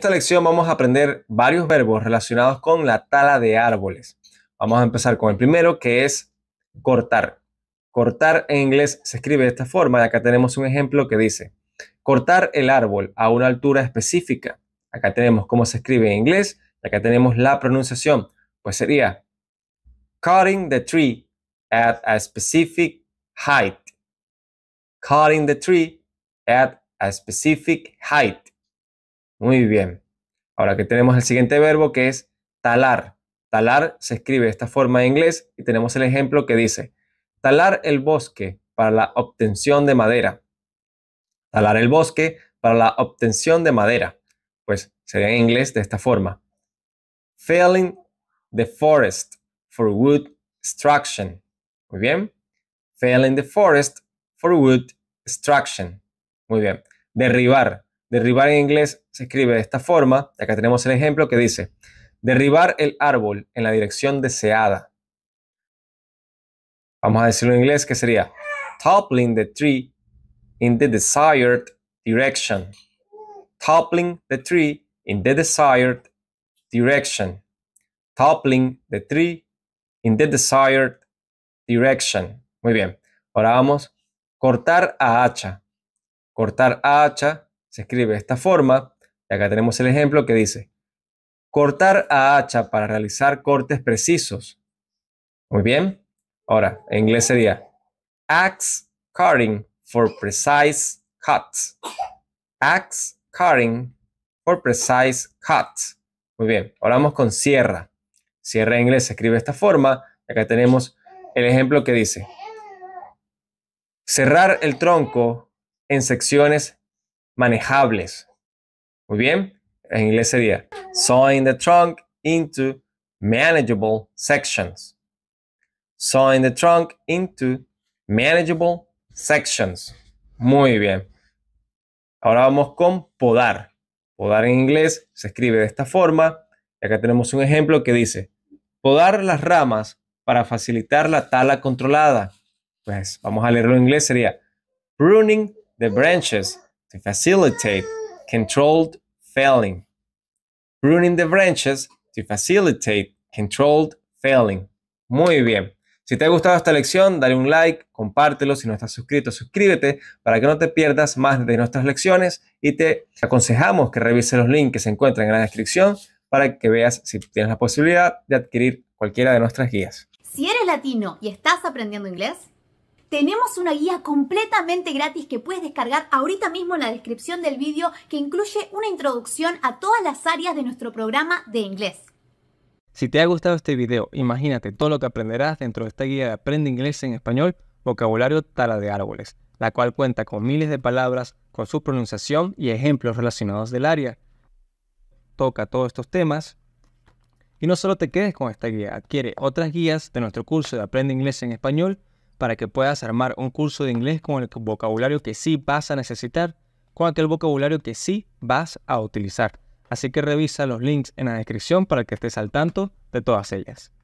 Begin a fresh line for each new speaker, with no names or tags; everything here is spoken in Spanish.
esta lección vamos a aprender varios verbos relacionados con la tala de árboles. Vamos a empezar con el primero, que es cortar. Cortar en inglés se escribe de esta forma. y Acá tenemos un ejemplo que dice, cortar el árbol a una altura específica. Acá tenemos cómo se escribe en inglés. Acá tenemos la pronunciación. Pues sería cutting the tree at a specific height. Cutting the tree at a specific height. Muy bien. Ahora que tenemos el siguiente verbo que es talar. Talar se escribe de esta forma en inglés y tenemos el ejemplo que dice, talar el bosque para la obtención de madera. Talar el bosque para la obtención de madera. Pues sería en inglés de esta forma. Felling the forest for wood extraction. Muy bien. Felling the forest for wood extraction. Muy bien. Derribar. Derribar en inglés se escribe de esta forma. Acá tenemos el ejemplo que dice, derribar el árbol en la dirección deseada. Vamos a decirlo en inglés que sería toppling the tree in the desired direction. Toppling the tree in the desired direction. Toppling the tree in the desired direction. Muy bien. Ahora vamos. Cortar a hacha. Cortar a hacha se escribe de esta forma. Y acá tenemos el ejemplo que dice, cortar a hacha para realizar cortes precisos. Muy bien. Ahora, en inglés sería axe cutting for precise cuts. Axe cutting for precise cuts. Muy bien. Ahora vamos con sierra. Sierra en inglés se escribe de esta forma. Acá tenemos el ejemplo que dice cerrar el tronco en secciones manejables. Muy bien, en inglés sería sawing the trunk into manageable sections. Sawing the trunk into manageable sections. Muy bien. Ahora vamos con podar. Podar en inglés se escribe de esta forma. Y Acá tenemos un ejemplo que dice, podar las ramas para facilitar la tala controlada. Pues vamos a leerlo en inglés, sería pruning the branches to facilitate controlled failing. Pruning the branches to facilitate controlled failing. Muy bien. Si te ha gustado esta lección, dale un like, compártelo. Si no estás suscrito, suscríbete para que no te pierdas más de nuestras lecciones y te aconsejamos que revises los links que se encuentran en la descripción para que veas si tienes la posibilidad de adquirir cualquiera de nuestras guías.
Si eres latino y estás aprendiendo inglés, tenemos una guía completamente gratis que puedes descargar ahorita mismo en la descripción del vídeo que incluye una introducción a todas las áreas de nuestro programa de inglés. Si te ha gustado este video, imagínate todo lo que aprenderás dentro de esta guía de Aprende Inglés en Español, vocabulario Tala de Árboles, la cual cuenta con miles de palabras, con su pronunciación y ejemplos relacionados del área. Toca todos estos temas y no solo te quedes con esta guía, adquiere otras guías de nuestro curso de Aprende Inglés en Español para que puedas armar un curso de inglés con el vocabulario que sí vas a necesitar, con aquel vocabulario que sí vas a utilizar. Así que revisa los links en la descripción para que estés al tanto de todas ellas.